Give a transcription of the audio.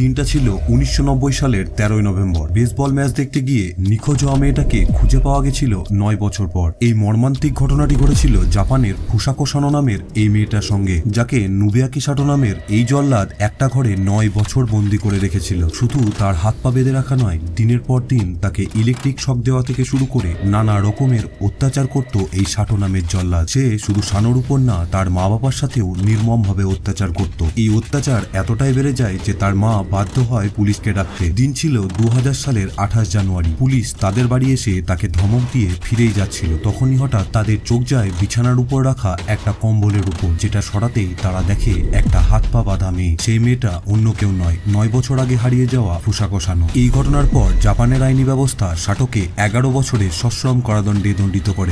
দিনটা ছিল উনিশশো সালের তেরোই নভেম্বর বেসবল ম্যাচ দেখতে গিয়ে নিখোঁজ হওয়া মেয়েটাকে খুঁজে পাওয়া গেছিল নয় বছর পর এই মর্মান্তিক ঘটনাটি ঘটেছিল জাপানের ফুসাকো সানো নামের এই মেয়েটার সঙ্গে যাকে নুবিয়াকি সাটো নামের এই জল্লাদ একটা ঘরে নয় বছর বন্দি করে রেখেছিল শুধু তার হাত পা বেঁধে রাখা নয় দিনের পর দিন তাকে ইলেকট্রিক শক দেওয়া থেকে শুরু করে নানা রকমের অত্যাচার করত এই সাটো নামের জল্লাদ সে শুধু সানোর উপর না তার মা বাবার সাথেও নির্মমভাবে অত্যাচার করত এই অত্যাচার এতটাই বেড়ে যায় যে তার মা বাধ্য হয় পুলিশকে ডাকতে দিন ছিল দু সালের আঠাশ জানুয়ারি পুলিশ তাদের বাড়ি এসে তাকে ধমক দিয়ে ফিরেই যাচ্ছিল তখনই হঠাৎ তাদের চোখ যায় বিছানার উপর রাখা একটা কম্বলের উপর যেটা সরাতেই তারা দেখে একটা হাত পা বাঁধা মেয়ে সেই মেয়েটা অন্য কেউ নয় নয় বছর আগে হারিয়ে যাওয়া কষানো এই ঘটনার পর জাপানের আইনি ব্যবস্থা সাটকে এগারো বছরের সশ্রম কারাদণ্ডে দণ্ডিত করে